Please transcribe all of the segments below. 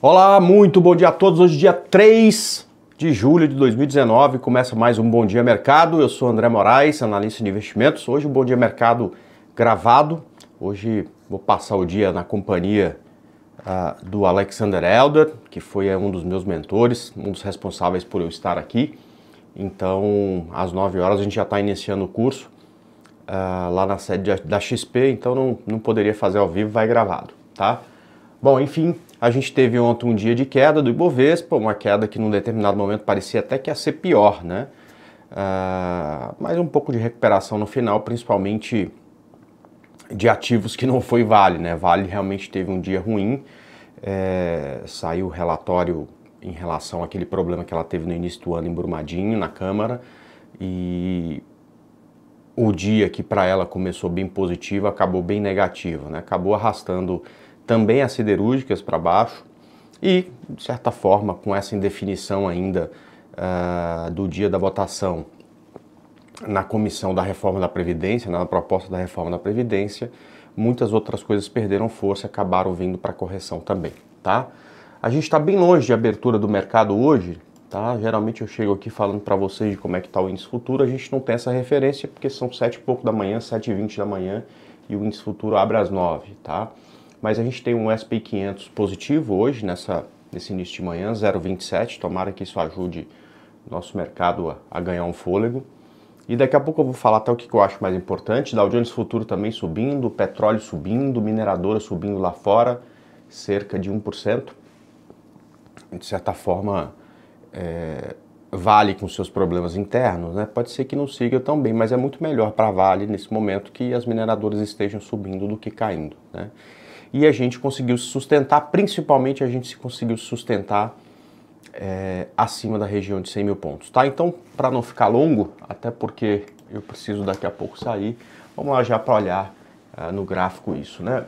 Olá, muito bom dia a todos. Hoje, dia 3 de julho de 2019, começa mais um Bom Dia Mercado. Eu sou André Moraes, analista de investimentos. Hoje, o um Bom Dia Mercado gravado. Hoje, vou passar o dia na companhia uh, do Alexander Elder, que foi eh, um dos meus mentores, um dos responsáveis por eu estar aqui. Então, às 9 horas, a gente já está iniciando o curso uh, lá na sede da XP, então não, não poderia fazer ao vivo, vai gravado, tá? Bom, enfim, a gente teve ontem um dia de queda do Ibovespa, uma queda que num determinado momento parecia até que ia ser pior, né? Uh, mas um pouco de recuperação no final, principalmente de ativos que não foi Vale, né? Vale realmente teve um dia ruim, é, saiu o relatório em relação àquele problema que ela teve no início do ano em Brumadinho, na Câmara, e o dia que para ela começou bem positivo acabou bem negativo, né? Acabou arrastando também as siderúrgicas para baixo e, de certa forma, com essa indefinição ainda uh, do dia da votação na comissão da reforma da Previdência, na proposta da reforma da Previdência, muitas outras coisas perderam força e acabaram vindo para correção também, tá? A gente está bem longe de abertura do mercado hoje, tá? Geralmente eu chego aqui falando para vocês de como é que está o índice futuro, a gente não tem essa referência porque são sete e pouco da manhã, sete e vinte da manhã e o índice futuro abre às nove, tá? mas a gente tem um SP 500 positivo hoje, nessa, nesse início de manhã, 0,27. Tomara que isso ajude nosso mercado a, a, ganhar um fôlego. E daqui a pouco eu vou falar até o que eu acho mais importante. Dow Jones Futuro também subindo, petróleo subindo, mineradora subindo lá fora, cerca de 1%. De certa forma, é, Vale com seus problemas internos, né? pode ser que não siga tão bem, mas é muito melhor para Vale nesse momento que as mineradoras estejam subindo do que caindo. Né? e a gente conseguiu se sustentar, principalmente a gente se conseguiu sustentar é, acima da região de 100 mil pontos, tá? Então, para não ficar longo, até porque eu preciso daqui a pouco sair, vamos lá já para olhar uh, no gráfico isso, né?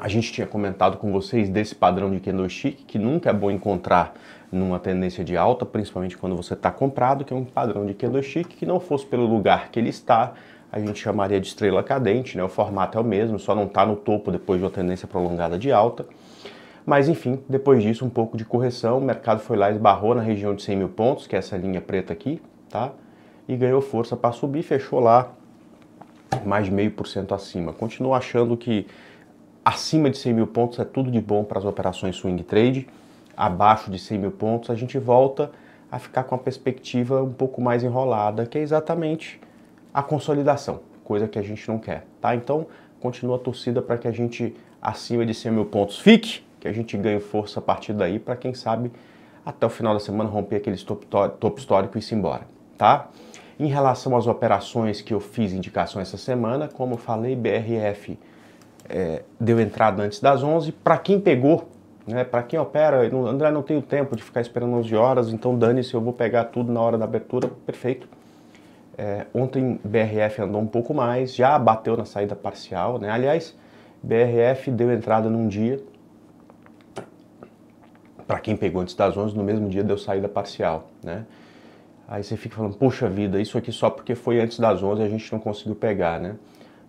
A gente tinha comentado com vocês desse padrão de candlestick que nunca é bom encontrar numa tendência de alta, principalmente quando você está comprado, que é um padrão de candlestick que não fosse pelo lugar que ele está, a gente chamaria de estrela cadente, né? O formato é o mesmo, só não está no topo depois de uma tendência prolongada de alta. Mas enfim, depois disso um pouco de correção, o mercado foi lá e esbarrou na região de 100 mil pontos, que é essa linha preta aqui, tá? E ganhou força para subir, fechou lá mais meio por cento acima. Continuo achando que acima de 100 mil pontos é tudo de bom para as operações swing trade. Abaixo de 100 mil pontos a gente volta a ficar com a perspectiva um pouco mais enrolada, que é exatamente a consolidação, coisa que a gente não quer, tá? Então, continua a torcida para que a gente acima de 100 mil pontos fique, que a gente ganhe força a partir daí para quem sabe até o final da semana romper aquele top, top histórico e se embora, tá? Em relação às operações que eu fiz indicação essa semana, como eu falei, BRF é, deu entrada antes das 11. Para quem pegou, né, para quem opera, André, não tenho tempo de ficar esperando 11 horas, então dane-se, eu vou pegar tudo na hora da abertura, perfeito. É, ontem BRF andou um pouco mais, já bateu na saída parcial, né? Aliás, BRF deu entrada num dia, para quem pegou antes das 11, no mesmo dia deu saída parcial, né? Aí você fica falando, poxa vida, isso aqui só porque foi antes das 11 a gente não conseguiu pegar, né?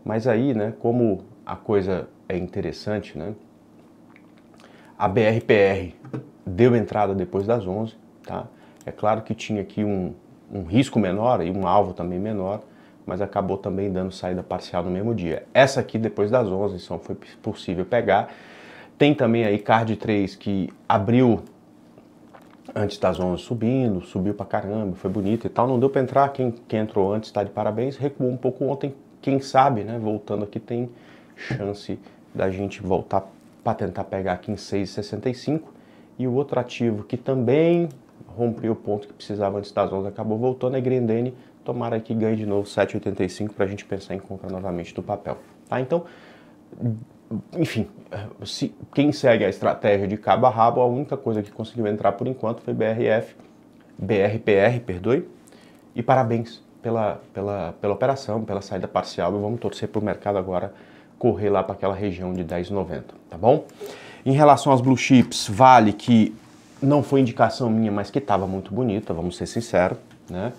Mas aí, né, como a coisa é interessante, né? A BRPR deu entrada depois das 11, tá? É claro que tinha aqui um, um risco menor e um alvo também menor, mas acabou também dando saída parcial no mesmo dia. Essa aqui depois das 11, só então, foi possível pegar. Tem também aí Card 3 que abriu antes das 11 subindo, subiu pra caramba, foi bonito e tal, não deu para entrar, quem, quem entrou antes tá de parabéns, recuou um pouco ontem, quem sabe, né, voltando aqui tem chance da gente voltar para tentar pegar aqui em 6,65 e o outro ativo que também rompeu o ponto que precisava antes das 11, acabou voltando a Grendene, tomara que ganhe de novo 7,85 para a gente pensar em comprar novamente do papel. Tá? Então, enfim, se, quem segue a estratégia de cabo a rabo, a única coisa que conseguiu entrar por enquanto foi BRF, BRPR, perdoe, e parabéns pela, pela, pela operação, pela saída parcial, e vamos torcer para o mercado agora correr lá para aquela região de 10,90, tá bom? Em relação às blue chips, vale que não foi indicação minha, mas que estava muito bonita, vamos ser sinceros, né?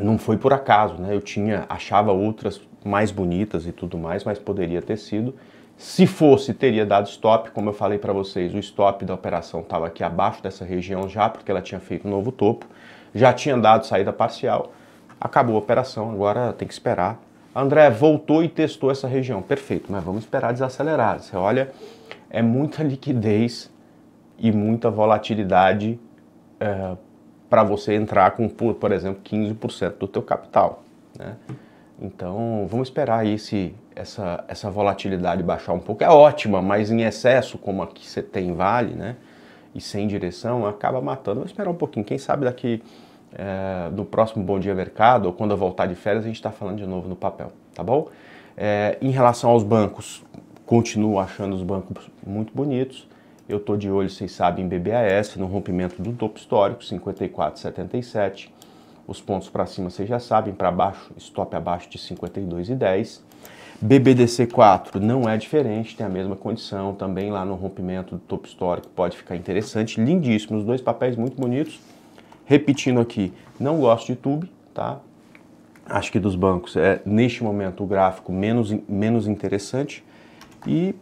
Não foi por acaso, né? Eu tinha, achava outras mais bonitas e tudo mais, mas poderia ter sido. Se fosse, teria dado stop, como eu falei para vocês, o stop da operação estava aqui abaixo dessa região já, porque ela tinha feito um novo topo, já tinha dado saída parcial, acabou a operação, agora tem que esperar. André voltou e testou essa região, perfeito, mas vamos esperar desacelerar. Você olha, é muita liquidez e muita volatilidade é, para você entrar com, por exemplo, 15% do teu capital. Né? Então, vamos esperar aí se essa, essa volatilidade baixar um pouco. É ótima, mas em excesso, como a que você tem vale, né? E sem direção, acaba matando. Vamos esperar um pouquinho. Quem sabe daqui é, no próximo Bom Dia Mercado, ou quando eu voltar de férias, a gente está falando de novo no papel, tá bom? É, em relação aos bancos, continuo achando os bancos muito bonitos. Eu estou de olho, vocês sabem, em BBAS, no rompimento do topo histórico, 54,77. Os pontos para cima vocês já sabem, para baixo, stop abaixo de 52,10. BBDC4 não é diferente, tem a mesma condição, também lá no rompimento do topo histórico pode ficar interessante. Lindíssimos, dois papéis muito bonitos. Repetindo aqui, não gosto de tube, tá? Acho que dos bancos é, neste momento, o gráfico menos, menos interessante. E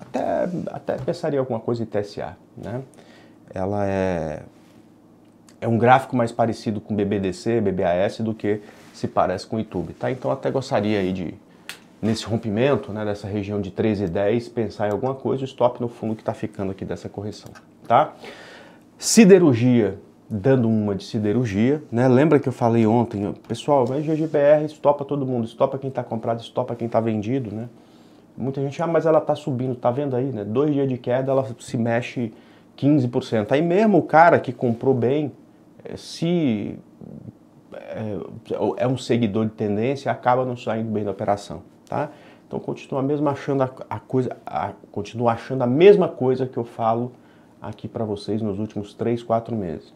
até, até pensaria alguma coisa em TSA, né? Ela é, é um gráfico mais parecido com BBDC, BBAS do que se parece com o YouTube, tá? Então até gostaria aí de, nesse rompimento, né, dessa região de 13,10, pensar em alguma coisa, o stop no fundo que está ficando aqui dessa correção, tá? Siderurgia, dando uma de siderurgia, né? Lembra que eu falei ontem, pessoal, mas GGBR stopa todo mundo, stopa quem está comprado, stopa quem está vendido, né? Muita gente, ah, mas ela está subindo, tá vendo aí, né? Dois dias de queda, ela se mexe 15%. Aí mesmo o cara que comprou bem, eh, se eh, é um seguidor de tendência, acaba não saindo bem da operação, tá? Então continua mesmo achando a, a coisa, a, continua achando a mesma coisa que eu falo aqui para vocês nos últimos 3, 4 meses.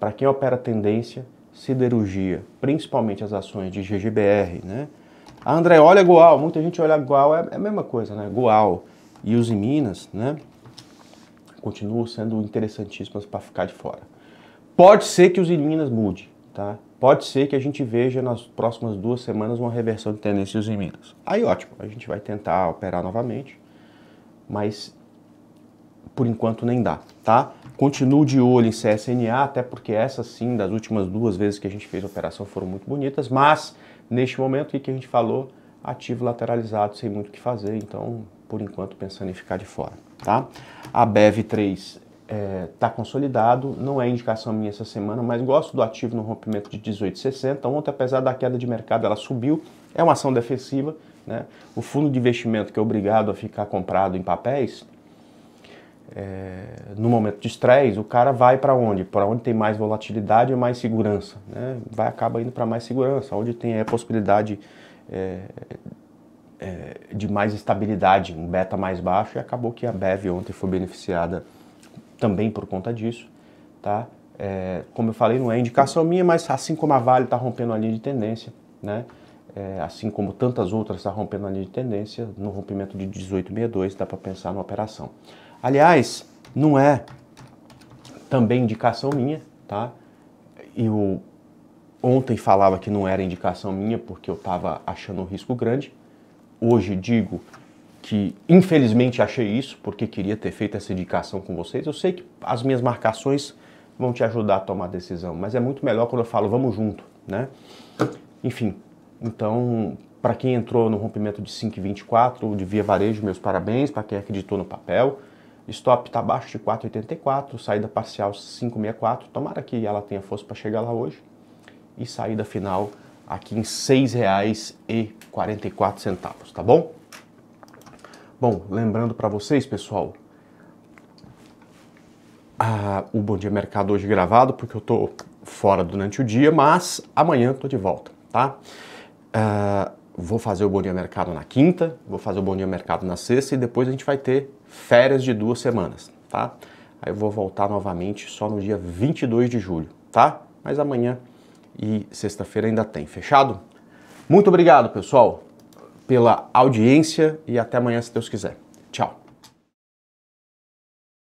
Para quem opera tendência, siderurgia, principalmente as ações de GGBR, né? A André, olha Goal. Muita gente olha Goal, é, é a mesma coisa, né? Goal e os em Minas, né? Continuam sendo interessantíssimas para ficar de fora. Pode ser que os em Minas mude, tá? Pode ser que a gente veja nas próximas duas semanas uma reversão de tendências em Minas. Aí ótimo, a gente vai tentar operar novamente, mas por enquanto nem dá, tá? Continuo de olho em CSNA, até porque essas sim, das últimas duas vezes que a gente fez a operação, foram muito bonitas, mas neste momento, o que a gente falou? Ativo lateralizado, sem muito o que fazer, então, por enquanto, pensando em ficar de fora, tá? A BEV3 está é, tá consolidado, não é indicação minha essa semana, mas gosto do ativo no rompimento de 18,60. Ontem, apesar da queda de mercado, ela subiu, é uma ação defensiva, né? O fundo de investimento que é obrigado a ficar comprado em papéis, é, no momento de estresse, o cara vai para onde? Para onde tem mais volatilidade e mais segurança. Né? Vai acaba indo para mais segurança, onde tem a possibilidade é, é, de mais estabilidade, um beta mais baixo, e acabou que a BEV ontem foi beneficiada também por conta disso. Tá? É, como eu falei, não é indicação minha, mas assim como a Vale está rompendo a linha de tendência, né? É, assim como tantas outras está rompendo a linha de tendência, no rompimento de 18,62 dá para pensar numa operação. Aliás, não é também indicação minha, tá? Eu ontem falava que não era indicação minha porque eu estava achando um risco grande. Hoje digo que infelizmente achei isso porque queria ter feito essa indicação com vocês. Eu sei que as minhas marcações vão te ajudar a tomar a decisão, mas é muito melhor quando eu falo vamos junto, né? Enfim, então para quem entrou no rompimento de 5,24 de via varejo, meus parabéns, para quem acreditou no papel. Stop está abaixo de 4,84, saída parcial 5,64, tomara que ela tenha força para chegar lá hoje. E saída final aqui em R$ 6,44, tá bom? Bom, lembrando para vocês, pessoal, a, o Bom Dia Mercado hoje gravado, porque eu tô fora durante o dia, mas amanhã tô de volta, tá? Uh, vou fazer o Bom Dia Mercado na quinta, vou fazer o Bom Dia Mercado na sexta e depois a gente vai ter férias de duas semanas, tá? Aí eu vou voltar novamente só no dia 22 de julho, tá? Mas amanhã e sexta-feira ainda tem, fechado? Muito obrigado, pessoal, pela audiência e até amanhã, se Deus quiser. Tchau!